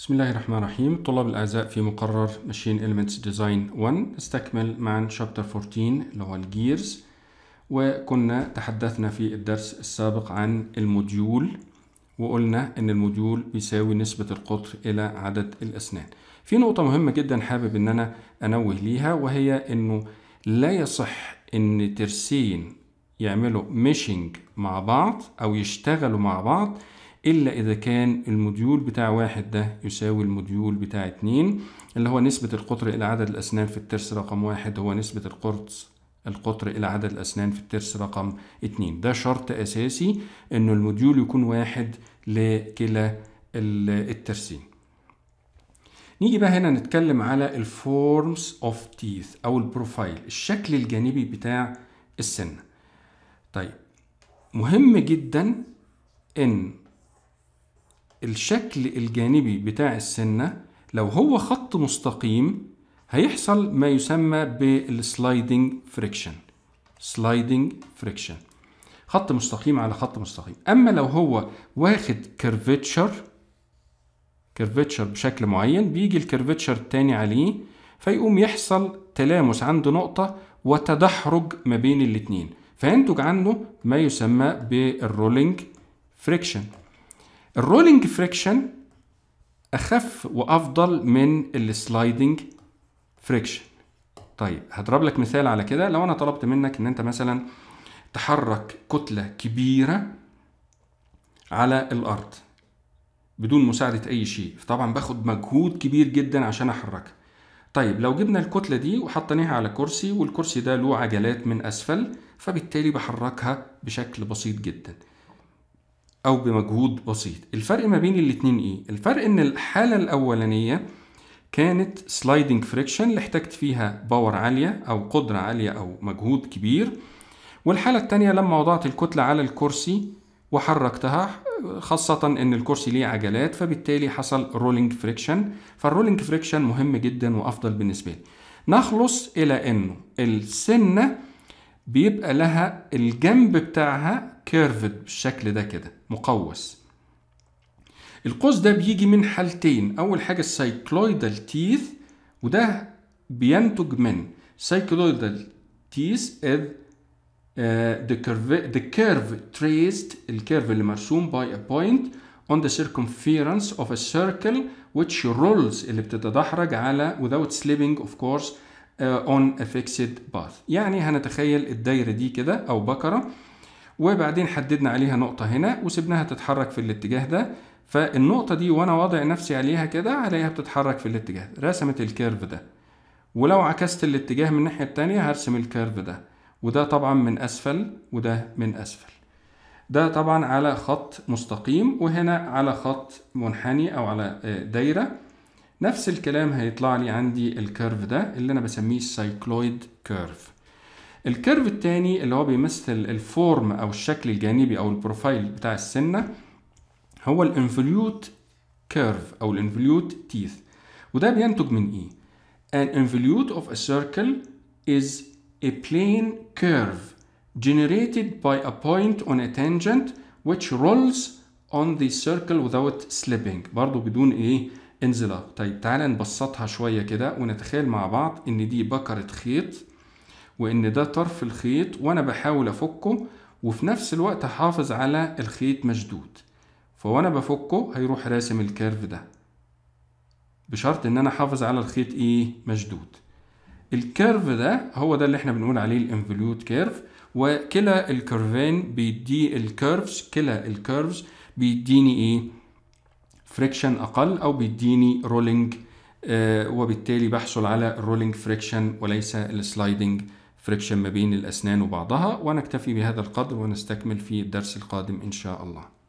بسم الله الرحمن الرحيم طلاب الأعزاء في مقرر ماشين Elements Design 1 نستكمل مع شابتر 14 اللي هو الجيرز وكنا تحدثنا في الدرس السابق عن الموديول وقلنا ان الموديول بيساوي نسبة القطر الى عدد الاسنان في نقطة مهمة جدا حابب ان انا انوه ليها وهي انه لا يصح ان ترسين يعملوا ميشنج مع بعض او يشتغلوا مع بعض إلا إذا كان الموديول بتاع واحد ده يساوي الموديول بتاع اتنين اللي هو نسبة القطر إلى عدد الأسنان في الترس رقم واحد هو نسبة القرص القطر إلى عدد الأسنان في الترس رقم اتنين ده شرط أساسي أن الموديول يكون واحد لكلا الترسين نيجي بقى هنا نتكلم على الفورمز اوف تيث او البروفايل الشكل الجانبي بتاع السنه طيب مهم جدا ان الشكل الجانبي بتاع السنة لو هو خط مستقيم هيحصل ما يسمى بالسلايدنج فريكشن سلايدنج فريكشن خط مستقيم على خط مستقيم اما لو هو واخد كيرفيتشر كيرفيتشر بشكل معين بيجي الكيرفيتشر التاني عليه فيقوم يحصل تلامس عند نقطة وتدحرج ما بين الاتنين فينتج عنه ما يسمى بالرولينج فريكشن الرولينج فريكشن اخف وافضل من السلايدنج فريكشن طيب هضرب لك مثال على كده لو انا طلبت منك ان انت مثلا تحرك كتله كبيره على الارض بدون مساعده اي شيء فطبعا باخد مجهود كبير جدا عشان احركها طيب لو جبنا الكتله دي وحطيناها على كرسي والكرسي ده له عجلات من اسفل فبالتالي بحركها بشكل بسيط جدا أو بمجهود بسيط الفرق ما بين الاتنين إيه؟ الفرق إن الحالة الأولانية كانت سلايدنج فريكشن اللي احتجت فيها باور عالية أو قدرة عالية أو مجهود كبير والحالة التانية لما وضعت الكتلة على الكرسي وحركتها خاصة إن الكرسي ليه عجلات فبالتالي حصل رولينج فريكشن فالرولينج فريكشن مهم جدا وأفضل بالنسبة لي نخلص إلى إنه السنة بيبقى لها الجنب بتاعها كيرفد بالشكل ده كده مقوس القوس ده بيجي من حالتين اول حاجه السايكلويدال تيث وده بينتج من سايكلويدال تيث اذ ذا كيرف the curve traced الكيرف اللي مرسوم by a point on the circumference of a circle which rolls اللي بتتدحرج على without slipping of course اون آه، fixed باث يعني هنتخيل الدايره دي كده او بكره وبعدين حددنا عليها نقطه هنا وسبناها تتحرك في الاتجاه ده فالنقطه دي وانا واضع نفسي عليها كده عليها بتتحرك في الاتجاه رسمت الكيرف ده ولو عكست الاتجاه من الناحيه التانية هرسم الكيرف ده وده طبعا من اسفل وده من اسفل ده طبعا على خط مستقيم وهنا على خط منحني او على آه، دايره نفس الكلام هيطلع لي عندي الكيرف ده اللي انا بسميه السايكلويد كيرف الكيرف التاني اللي هو بيمثل الفورم او الشكل الجانبي او البروفايل بتاع السنه هو الانفوليوت كيرف او الانفوليوت تيث وده بينتج من ايه an involute of a circle is a plane curve generated by a point on a tangent which rolls on the circle without slipping برضو بدون ايه انزلاق طيب تعالى نبسطها شوية كده ونتخيل مع بعض ان دي بكرة خيط وان ده طرف الخيط وانا بحاول افكه وفي نفس الوقت احافظ على الخيط مشدود فوانا بفكه هيروح راسم الكيرف ده بشرط ان انا احافظ على الخيط ايه مشدود الكيرف ده هو ده اللي احنا بنقول عليه الانفلوت كيرف وكلا الكيرفين بيدي الكيرفز كلا الكيرفز بيديني ايه فريكشن اقل او بيديني رولينج آه، وبالتالي بحصل على الرولينج فريكشن وليس السلايدنج فريكشن ما بين الاسنان وبعضها ونكتفي بهذا القدر ونستكمل في الدرس القادم ان شاء الله